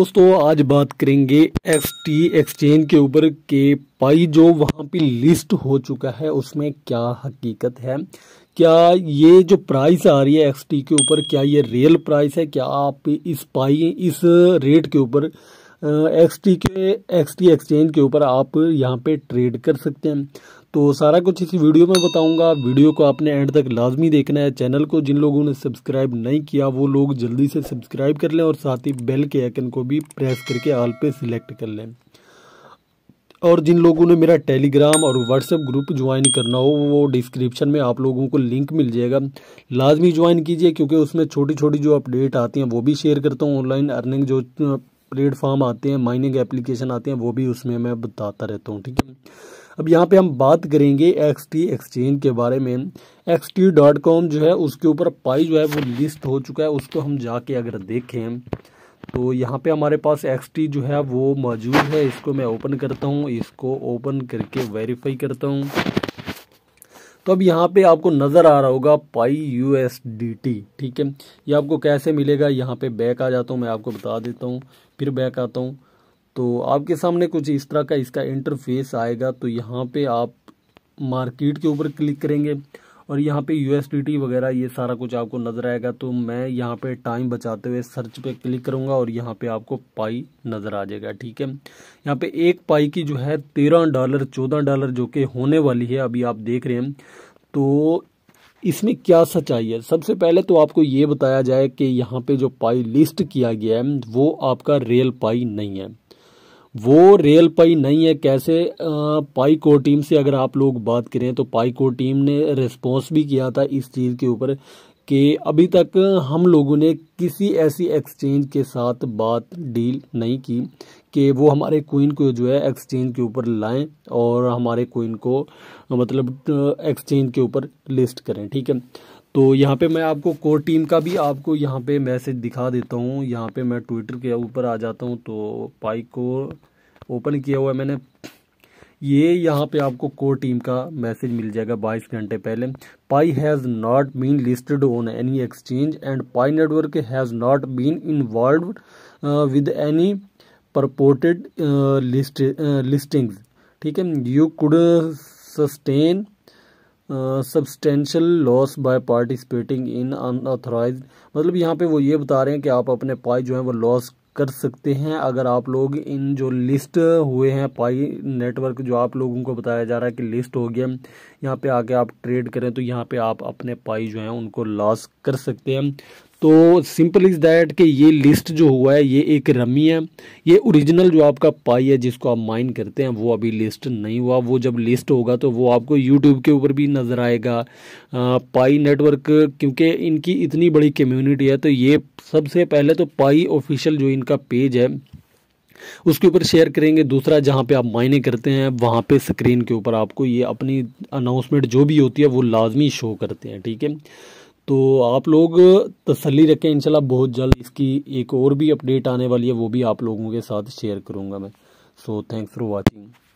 दोस्तों आज बात करेंगे एस टी एक्सचेंज के ऊपर के पाई जो वहाँ पे लिस्ट हो चुका है उसमें क्या हकीकत है क्या ये जो प्राइस आ रही है एक्स टी के ऊपर क्या ये रियल प्राइस है क्या आप इस पाई इस रेट के ऊपर एक्स टी के एक्स टी एक्सचेंज के ऊपर आप यहाँ पे ट्रेड कर सकते हैं तो सारा कुछ इसी वीडियो में बताऊंगा वीडियो को आपने एंड तक लाजमी देखना है चैनल को जिन लोगों ने सब्सक्राइब नहीं किया वो लोग जल्दी से सब्सक्राइब कर लें और साथ ही बेल के आइकन को भी प्रेस करके आल पे सिलेक्ट कर लें और जिन लोगों ने मेरा टेलीग्राम और व्हाट्सएप ग्रुप ज्वाइन करना हो वो डिस्क्रिप्शन में आप लोगों को लिंक मिल जाएगा लाजमी ज्वाइन कीजिए क्योंकि उसमें छोटी छोटी जो अपडेट आती हैं वो भी शेयर करता हूँ ऑनलाइन अर्निंग जो प्लेटफॉर्म आते हैं माइनिंग एप्लीकेशन आते हैं वो भी उसमें मैं बताता रहता हूँ ठीक है अब यहाँ पे हम बात करेंगे एक्स टी एक्सचेंज के बारे में एक्स टी डॉट कॉम जो है उसके ऊपर पाई जो है वो लिस्ट हो चुका है उसको हम जाके अगर देखें तो यहाँ पे हमारे पास एक्स टी जो है वो मौजूद है इसको मैं ओपन करता हूँ इसको ओपन करके वेरीफाई करता हूँ तो अब यहाँ पे आपको नज़र आ रहा होगा Pi U S D T ठीक है ये आपको कैसे मिलेगा यहाँ पे बैक आ जाता हूँ मैं आपको बता देता हूँ फिर बैक आता हूँ तो आपके सामने कुछ इस तरह का इसका इंटरफेस आएगा तो यहाँ पे आप मार्केट के ऊपर क्लिक करेंगे और यहाँ पे यू वगैरह ये सारा कुछ आपको नज़र आएगा तो मैं यहाँ पे टाइम बचाते हुए सर्च पे क्लिक करूँगा और यहाँ पे आपको पाई नज़र आ जाएगा ठीक है यहाँ पे एक पाई की जो है तेरह डॉलर चौदह डॉलर जो कि होने वाली है अभी आप देख रहे हैं तो इसमें क्या सच्चाई है सबसे पहले तो आपको ये बताया जाए कि यहाँ पे जो पाई लिस्ट किया गया है वो आपका रियल पाई नहीं है वो रियल पाई नहीं है कैसे पाई कोर टीम से अगर आप लोग बात करें तो पाई कोर टीम ने रिस्पॉन्स भी किया था इस चीज़ के ऊपर कि अभी तक हम लोगों ने किसी ऐसी एक्सचेंज के साथ बात डील नहीं की कि वो हमारे कोइन को जो है एक्सचेंज के ऊपर लाएं और हमारे कोइन को मतलब एक्सचेंज के ऊपर लिस्ट करें ठीक है तो यहाँ पे मैं आपको कोर टीम का भी आपको यहाँ पे मैसेज दिखा देता हूँ यहाँ पे मैं ट्विटर के ऊपर आ जाता हूँ तो पाई को ओपन किया हुआ है मैंने ये यहाँ पे आपको कोर टीम का मैसेज मिल जाएगा 22 घंटे पहले Pi has not been listed on any exchange and Pi network has not been involve with any purported listings ठीक है you could sustain substantial loss by participating in unauthorise मतलब यहाँ पे वो ये बता रहे हैं कि आप अपने पाई जो है वो लॉस कर सकते हैं अगर आप लोग इन जो लिस्ट हुए हैं पाई नेटवर्क जो आप लोगों को बताया जा रहा है कि लिस्ट हो गया यहाँ पे आके आप ट्रेड करें तो यहाँ पे आप अपने पाई जो है उनको लॉस कर सकते हैं तो सिंपल इज़ दैट कि ये लिस्ट जो हुआ है ये एक रमी है ये ओरिजिनल जो आपका पाई है जिसको आप माइन करते हैं वो अभी लिस्ट नहीं हुआ वो जब लिस्ट होगा तो वो आपको यूट्यूब के ऊपर भी नज़र आएगा आ, पाई नेटवर्क क्योंकि इनकी इतनी बड़ी कम्युनिटी है तो ये सबसे पहले तो पाई ऑफिशियल जो इनका पेज है उसके ऊपर शेयर करेंगे दूसरा जहाँ पे आप मायने करते हैं वहाँ पे स्क्रीन के ऊपर आपको ये अपनी अनाउंसमेंट जो भी होती है वो लाजमी शो करते हैं ठीक है तो आप लोग तसली रखें इनशाला बहुत जल्द इसकी एक और भी अपडेट आने वाली है वो भी आप लोगों के साथ शेयर करूँगा मैं सो थैंक्स फॉर वॉचिंग